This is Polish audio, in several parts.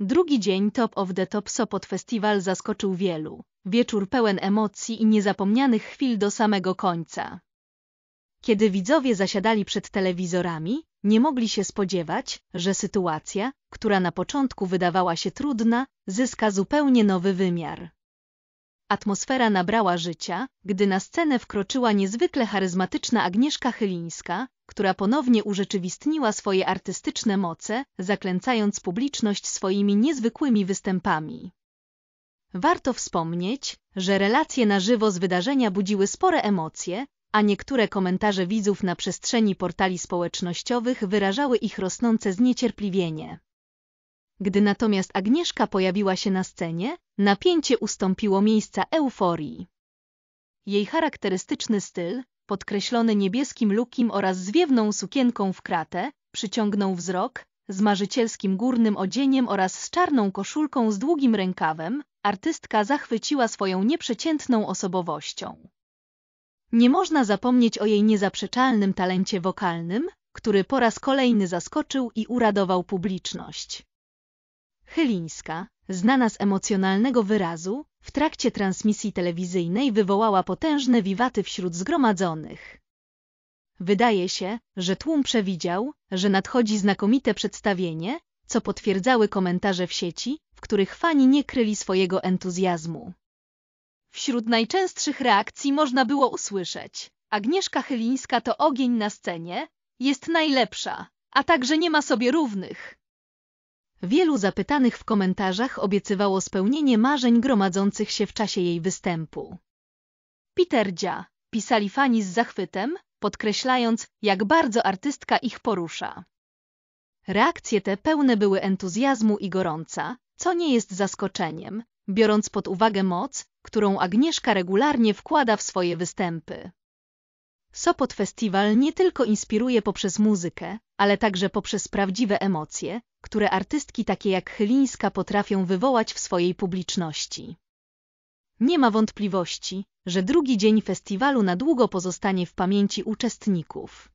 Drugi dzień Top of the Top Sopot Festival zaskoczył wielu. Wieczór pełen emocji i niezapomnianych chwil do samego końca. Kiedy widzowie zasiadali przed telewizorami, nie mogli się spodziewać, że sytuacja, która na początku wydawała się trudna, zyska zupełnie nowy wymiar. Atmosfera nabrała życia, gdy na scenę wkroczyła niezwykle charyzmatyczna Agnieszka Chylińska, która ponownie urzeczywistniła swoje artystyczne moce, zaklęcając publiczność swoimi niezwykłymi występami. Warto wspomnieć, że relacje na żywo z wydarzenia budziły spore emocje, a niektóre komentarze widzów na przestrzeni portali społecznościowych wyrażały ich rosnące zniecierpliwienie. Gdy natomiast Agnieszka pojawiła się na scenie, napięcie ustąpiło miejsca euforii. Jej charakterystyczny styl, podkreślony niebieskim lukim oraz zwiewną sukienką w kratę, przyciągnął wzrok, z marzycielskim górnym odzieniem oraz z czarną koszulką z długim rękawem, artystka zachwyciła swoją nieprzeciętną osobowością. Nie można zapomnieć o jej niezaprzeczalnym talencie wokalnym, który po raz kolejny zaskoczył i uradował publiczność. Chylińska, znana z emocjonalnego wyrazu, w trakcie transmisji telewizyjnej wywołała potężne wiwaty wśród zgromadzonych. Wydaje się, że tłum przewidział, że nadchodzi znakomite przedstawienie, co potwierdzały komentarze w sieci, w których fani nie kryli swojego entuzjazmu. Wśród najczęstszych reakcji można było usłyszeć: Agnieszka Chylińska to ogień na scenie, jest najlepsza, a także nie ma sobie równych. Wielu zapytanych w komentarzach obiecywało spełnienie marzeń gromadzących się w czasie jej występu. Piterdzia, pisali fani z zachwytem, podkreślając, jak bardzo artystka ich porusza. Reakcje te pełne były entuzjazmu i gorąca, co nie jest zaskoczeniem, biorąc pod uwagę moc, którą Agnieszka regularnie wkłada w swoje występy. Sopot Festiwal nie tylko inspiruje poprzez muzykę, ale także poprzez prawdziwe emocje, które artystki takie jak Chylińska potrafią wywołać w swojej publiczności. Nie ma wątpliwości, że drugi dzień festiwalu na długo pozostanie w pamięci uczestników.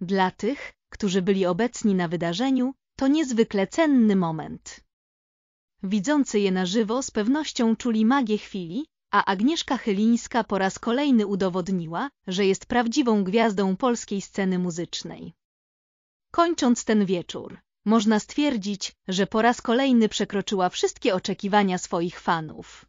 Dla tych, którzy byli obecni na wydarzeniu, to niezwykle cenny moment. Widzący je na żywo z pewnością czuli magię chwili, a Agnieszka Chylińska po raz kolejny udowodniła, że jest prawdziwą gwiazdą polskiej sceny muzycznej. Kończąc ten wieczór, można stwierdzić, że po raz kolejny przekroczyła wszystkie oczekiwania swoich fanów.